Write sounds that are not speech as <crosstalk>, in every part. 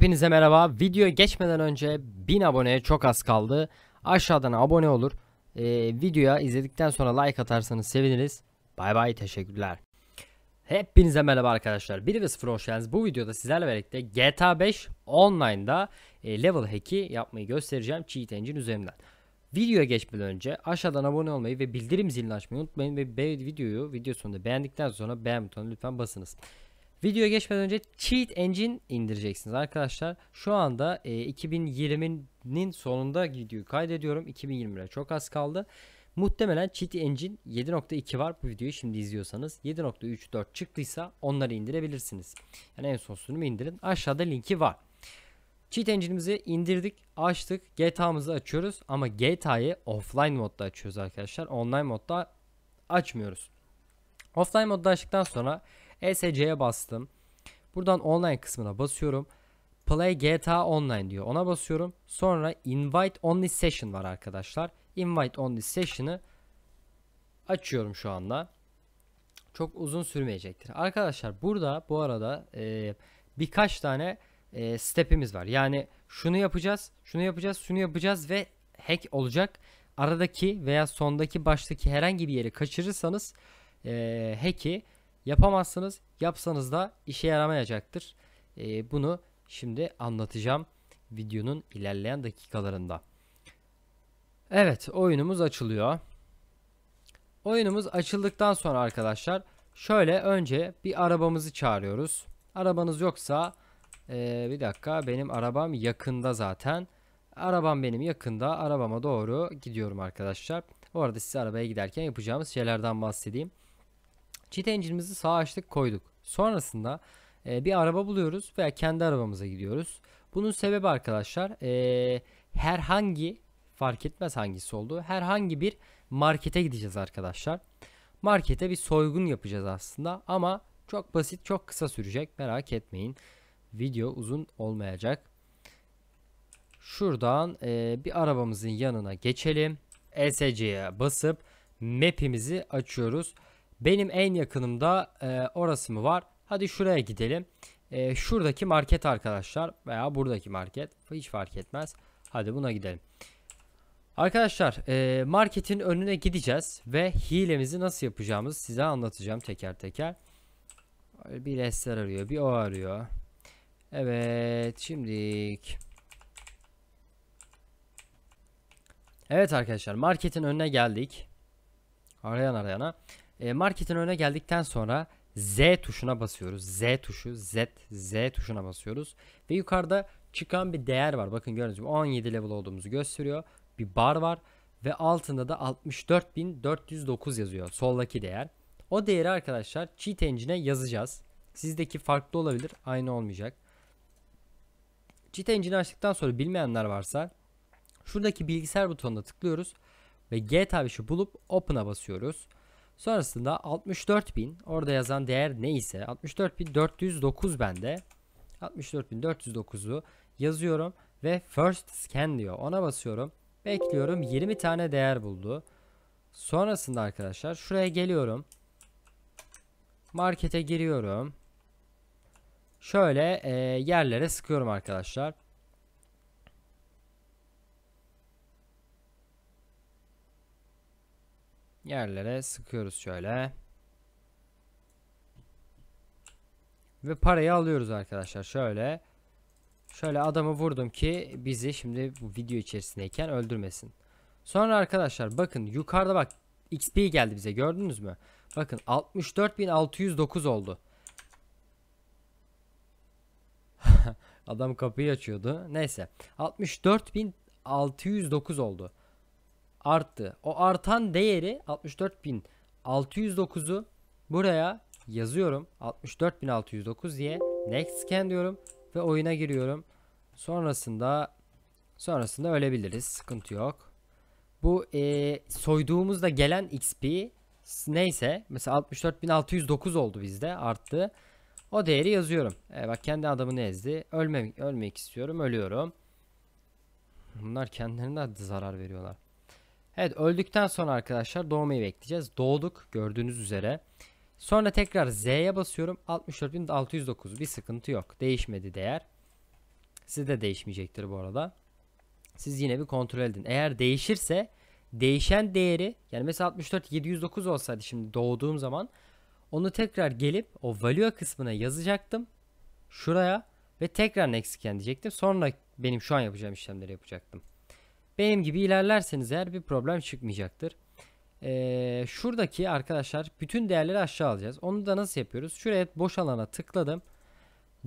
Hepinize merhaba. Video geçmeden önce 1000 aboneye çok az kaldı. Aşağıdan abone olur. Ee, videoya izledikten sonra like atarsanız seviniriz. Bay bay teşekkürler. Hepinize merhaba arkadaşlar. 1 ve 0 hoş geldiniz. Bu videoda sizlerle birlikte GTA 5 Online'da e, level hack'i yapmayı göstereceğim Cheat Engine üzerinden. Videoya geçmeden önce aşağıdan abone olmayı ve bildirim zilini açmayı unutmayın ve videoyu video sonunda beğendikten sonra beğen butonuna lütfen basınız. Videoya geçmeden önce Cheat Engine indireceksiniz arkadaşlar. Şu anda e, 2020'nin sonunda videoyu kaydediyorum. 2020'ye çok az kaldı. Muhtemelen Cheat Engine 7.2 var bu videoyu şimdi izliyorsanız. 7.34 çıktıysa onları indirebilirsiniz. Yani en son sunumu indirin. Aşağıda linki var. Cheat Engine'imizi indirdik, açtık. GTA'mızı açıyoruz ama GTA'yı offline modda açıyoruz arkadaşlar. Online modda açmıyoruz. Offline modda açtıktan sonra ESC'ye bastım. Buradan online kısmına basıyorum. Play GTA Online diyor. Ona basıyorum. Sonra Invite Only Session var arkadaşlar. Invite Only Session'ı açıyorum şu anda. Çok uzun sürmeyecektir. Arkadaşlar burada bu arada e, birkaç tane e, step'imiz var. Yani şunu yapacağız, şunu yapacağız, şunu yapacağız ve hack olacak. Aradaki veya sondaki baştaki herhangi bir yeri kaçırırsanız e, hack'i Yapamazsınız. Yapsanız da işe yaramayacaktır. E, bunu şimdi anlatacağım videonun ilerleyen dakikalarında. Evet oyunumuz açılıyor. Oyunumuz açıldıktan sonra arkadaşlar şöyle önce bir arabamızı çağırıyoruz. Arabanız yoksa ee, bir dakika benim arabam yakında zaten. Arabam benim yakında arabama doğru gidiyorum arkadaşlar. Bu arada size arabaya giderken yapacağımız şeylerden bahsedeyim. Cheat engine'imizi sağ açtık koyduk. Sonrasında e, bir araba buluyoruz veya kendi arabamıza gidiyoruz. Bunun sebebi arkadaşlar e, herhangi fark etmez hangisi olduğu herhangi bir markete gideceğiz arkadaşlar. Markete bir soygun yapacağız aslında ama çok basit çok kısa sürecek merak etmeyin. Video uzun olmayacak. Şuradan e, bir arabamızın yanına geçelim. ESC'ye basıp map'imizi açıyoruz. Benim en yakınımda e, orası mı var? Hadi şuraya gidelim. E, şuradaki market arkadaşlar veya buradaki market hiç fark etmez. Hadi buna gidelim. Arkadaşlar e, marketin önüne gideceğiz ve hilemizi nasıl yapacağımızı size anlatacağım teker teker. Bir Ester arıyor bir o arıyor. Evet şimdilik. Evet arkadaşlar marketin önüne geldik. Arayan arayana. E, marketin önüne geldikten sonra Z tuşuna basıyoruz. Z tuşu, Z, Z tuşuna basıyoruz. Ve yukarıda çıkan bir değer var. Bakın gördüğünüz gibi 17 level olduğumuzu gösteriyor. Bir bar var ve altında da 64409 yazıyor soldaki değer. O değeri arkadaşlar cheat engine'e yazacağız. Sizdeki farklı olabilir, aynı olmayacak. Cheat engine'i açtıktan sonra bilmeyenler varsa şuradaki bilgisayar butonuna tıklıyoruz ve G tabişi bulup open'a basıyoruz. Sonrasında 64.000 orada yazan değer neyse 64.409 bende. 64.409'u yazıyorum ve first scan diyor. Ona basıyorum. Bekliyorum 20 tane değer buldu. Sonrasında arkadaşlar şuraya geliyorum. Markete giriyorum. Şöyle e, yerlere sıkıyorum arkadaşlar. yerlere sıkıyoruz şöyle. Ve parayı alıyoruz arkadaşlar şöyle. Şöyle adamı vurdum ki bizi şimdi bu video içerisindeyken öldürmesin. Sonra arkadaşlar bakın yukarıda bak XP geldi bize gördünüz mü? Bakın 64.609 oldu. <laughs> Adam kapıyı açıyordu. Neyse 64.609 oldu arttı. O artan değeri 64.609'u buraya yazıyorum. 64.609 diye next scan diyorum ve oyuna giriyorum. Sonrasında sonrasında ölebiliriz. Sıkıntı yok. Bu e, soyduğumuzda gelen XP neyse mesela 64.609 oldu bizde arttı. O değeri yazıyorum. E, bak kendi adamını ezdi. Ölmem, ölmek istiyorum. Ölüyorum. Bunlar kendilerine zarar veriyorlar. Evet öldükten sonra arkadaşlar doğmayı bekleyeceğiz. Doğduk gördüğünüz üzere. Sonra tekrar Z'ye basıyorum. 64609 bir sıkıntı yok. Değişmedi değer. Size de değişmeyecektir bu arada. Siz yine bir kontrol edin. Eğer değişirse değişen değeri yani mesela 64709 olsaydı şimdi doğduğum zaman onu tekrar gelip o value kısmına yazacaktım. Şuraya ve tekrar next scan diyecektim. Sonra benim şu an yapacağım işlemleri yapacaktım. Benim gibi ilerlerseniz eğer bir problem çıkmayacaktır. Ee, şuradaki arkadaşlar bütün değerleri aşağı alacağız. Onu da nasıl yapıyoruz? Şuraya boş alana tıkladım.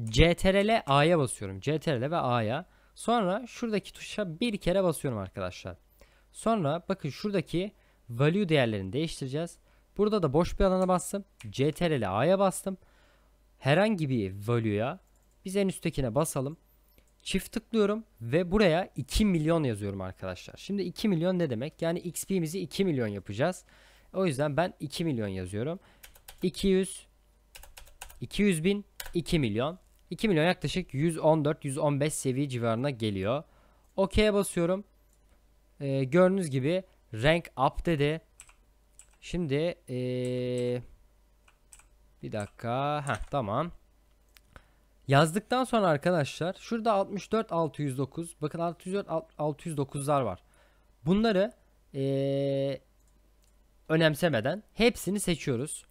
CTRL A'ya basıyorum. CTRL ve A'ya. Sonra şuradaki tuşa bir kere basıyorum arkadaşlar. Sonra bakın şuradaki value değerlerini değiştireceğiz. Burada da boş bir alana bastım. CTRL A'ya bastım. Herhangi bir value'ya biz en üsttekine basalım. Çift tıklıyorum ve buraya 2 milyon yazıyorum arkadaşlar. Şimdi 2 milyon ne demek? Yani XP'mizi 2 milyon yapacağız. O yüzden ben 2 milyon yazıyorum. 200 200 bin 2 milyon 2 milyon yaklaşık 114-115 seviye civarına geliyor. OK'ye basıyorum. Ee, gördüğünüz gibi rank up dedi. Şimdi ee, bir dakika. Heh, tamam. Yazdıktan sonra arkadaşlar şurada 64 609 bakın 604 609'lar var. Bunları ee, önemsemeden hepsini seçiyoruz.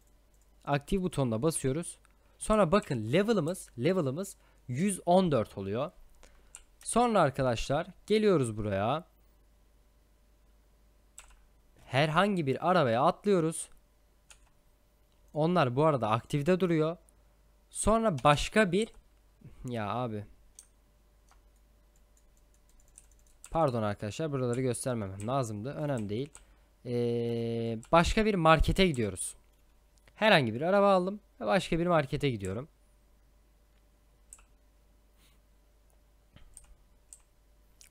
Aktif butonuna basıyoruz. Sonra bakın level'ımız level'ımız 114 oluyor. Sonra arkadaşlar geliyoruz buraya. Herhangi bir arabaya atlıyoruz. Onlar bu arada aktifte duruyor. Sonra başka bir ya abi. Pardon arkadaşlar buraları göstermemem lazımdı. Önemli değil. Ee, başka bir markete gidiyoruz. Herhangi bir araba aldım. Başka bir markete gidiyorum.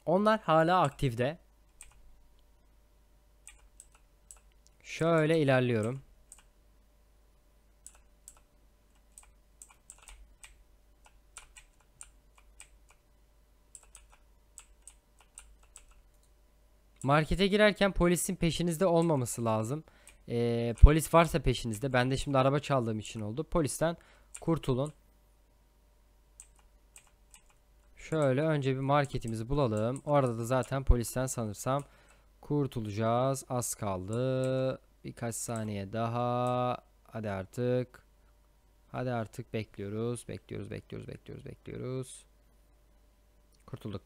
Onlar hala aktifte. Şöyle ilerliyorum. Markete girerken polisin peşinizde olmaması lazım. Ee, polis varsa peşinizde. Ben de şimdi araba çaldığım için oldu. Polisten kurtulun. Şöyle önce bir marketimizi bulalım. Orada da zaten polisten sanırsam kurtulacağız. Az kaldı. Birkaç saniye daha. Hadi artık. Hadi artık bekliyoruz. Bekliyoruz, bekliyoruz, bekliyoruz, bekliyoruz. Kurtulduk.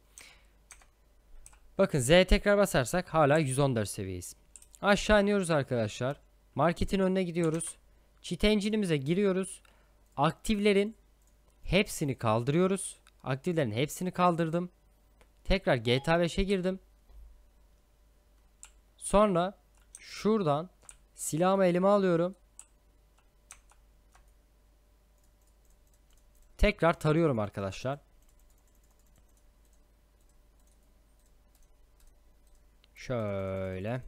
Bakın Z tekrar basarsak hala 114 seviyeyiz. Aşağı iniyoruz arkadaşlar. Marketin önüne gidiyoruz. Cheat engine'imize giriyoruz. Aktivlerin hepsini kaldırıyoruz. Aktivlerin hepsini kaldırdım. Tekrar GTA 5'e girdim. Sonra şuradan silahımı elime alıyorum. Tekrar tarıyorum arkadaşlar. Şöyle.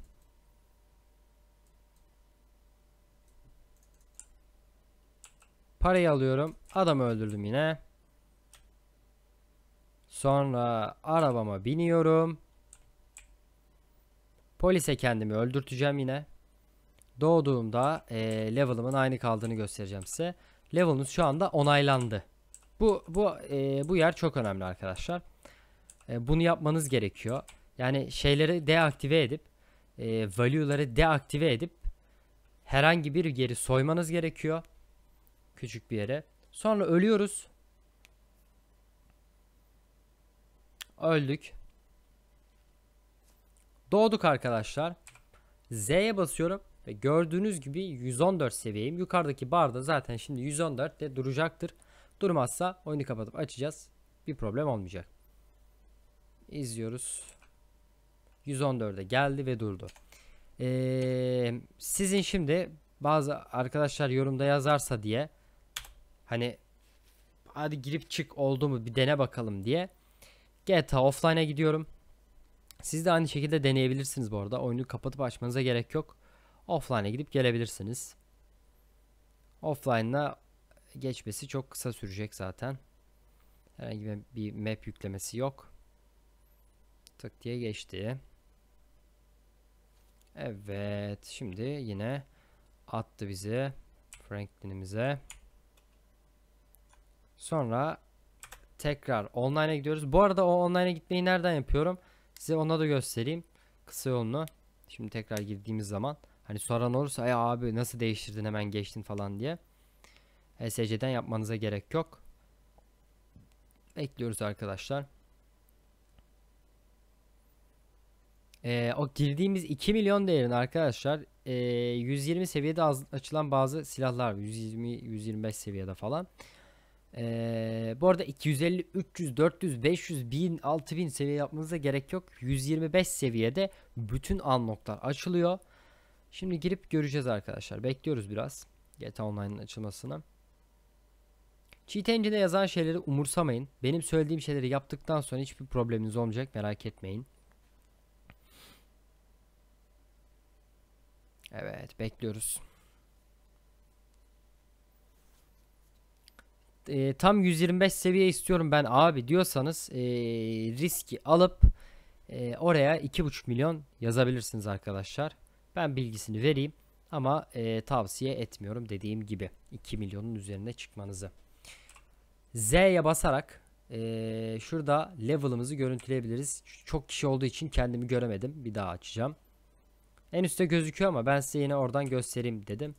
Parayı alıyorum. Adamı öldürdüm yine. Sonra arabama biniyorum. Polise kendimi öldürteceğim yine. Doğduğumda e, level'ımın aynı kaldığını göstereceğim size. Level'ınız şu anda onaylandı. Bu bu e, bu yer çok önemli arkadaşlar. E, bunu yapmanız gerekiyor. Yani şeyleri deaktive edip e, value'ları deaktive edip herhangi bir yeri soymanız gerekiyor. Küçük bir yere. Sonra ölüyoruz. Öldük. Doğduk arkadaşlar. Z'ye basıyorum ve gördüğünüz gibi 114 seviyeyim. Yukarıdaki barda zaten şimdi 114 de duracaktır. Durmazsa oyunu kapatıp açacağız. Bir problem olmayacak. İzliyoruz. 114'e geldi ve durdu. Ee, sizin şimdi bazı arkadaşlar yorumda yazarsa diye hani hadi girip çık oldu mu bir dene bakalım diye GTA offline'a gidiyorum. Siz de aynı şekilde deneyebilirsiniz bu arada. Oyunu kapatıp açmanıza gerek yok. Offline'a gidip gelebilirsiniz. Offline'a geçmesi çok kısa sürecek zaten. Herhangi bir map yüklemesi yok. Tık diye geçti. Evet. Şimdi yine attı bizi Franklin'imize. Sonra tekrar online'a gidiyoruz. Bu arada o online'a gitmeyi nereden yapıyorum? Size ona da göstereyim. Kısa yolunu. Şimdi tekrar girdiğimiz zaman. Hani soran olursa ay abi nasıl değiştirdin hemen geçtin falan diye. SC'den yapmanıza gerek yok. Bekliyoruz arkadaşlar. Ee, o girdiğimiz 2 milyon değerin arkadaşlar e, 120 seviyede az, açılan bazı silahlar 120-125 seviyede falan. Ee, bu arada 250, 300, 400, 500, 1000, 6000 seviye yapmanıza gerek yok. 125 seviyede bütün an noktalar açılıyor. Şimdi girip göreceğiz arkadaşlar. Bekliyoruz biraz GTA Online'ın açılmasını. Cheat Engine'de yazan şeyleri umursamayın. Benim söylediğim şeyleri yaptıktan sonra hiçbir probleminiz olmayacak merak etmeyin. Evet bekliyoruz. E, tam 125 seviye istiyorum ben abi diyorsanız e, riski alıp e, oraya 2.5 milyon yazabilirsiniz arkadaşlar. Ben bilgisini vereyim ama e, tavsiye etmiyorum dediğim gibi 2 milyonun üzerine çıkmanızı. Z'ye basarak e, şurada level'ımızı görüntüleyebiliriz. Çok kişi olduğu için kendimi göremedim. Bir daha açacağım. En üstte gözüküyor ama ben size yine oradan göstereyim dedim.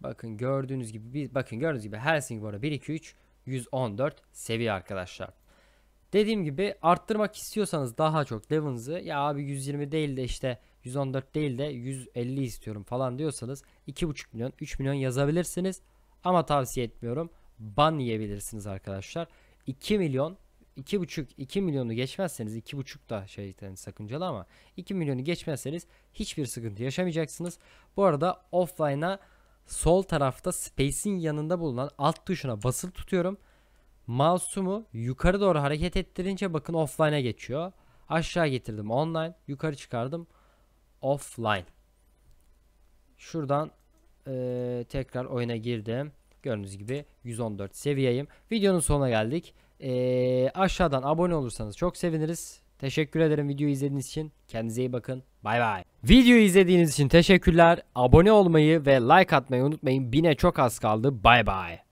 Bakın gördüğünüz gibi bir bakın gördüğünüz gibi Helsingbor'a 1 2 3 114 seviye arkadaşlar. Dediğim gibi arttırmak istiyorsanız daha çok level'ınızı ya abi 120 değil de işte 114 değil de 150 istiyorum falan diyorsanız 2,5 milyon 3 milyon yazabilirsiniz. Ama tavsiye etmiyorum. Ban yiyebilirsiniz arkadaşlar. 2 milyon 2,5 2 milyonu geçmezseniz 2,5 da şeyden sakıncalı ama 2 milyonu geçmezseniz hiçbir sıkıntı yaşamayacaksınız. Bu arada offline'a sol tarafta space'in yanında bulunan alt tuşuna basılı tutuyorum. Mouse'umu yukarı doğru hareket ettirince bakın offline'a geçiyor. Aşağı getirdim online, yukarı çıkardım offline. Şuradan ee, tekrar oyuna girdim. Gördüğünüz gibi 114 seviyeyim. Videonun sonuna geldik. Ee, aşağıdan abone olursanız çok seviniriz. Teşekkür ederim videoyu izlediğiniz için. Kendinize iyi bakın. Bay bay. Videoyu izlediğiniz için teşekkürler. Abone olmayı ve like atmayı unutmayın. Bine çok az kaldı. Bay bay.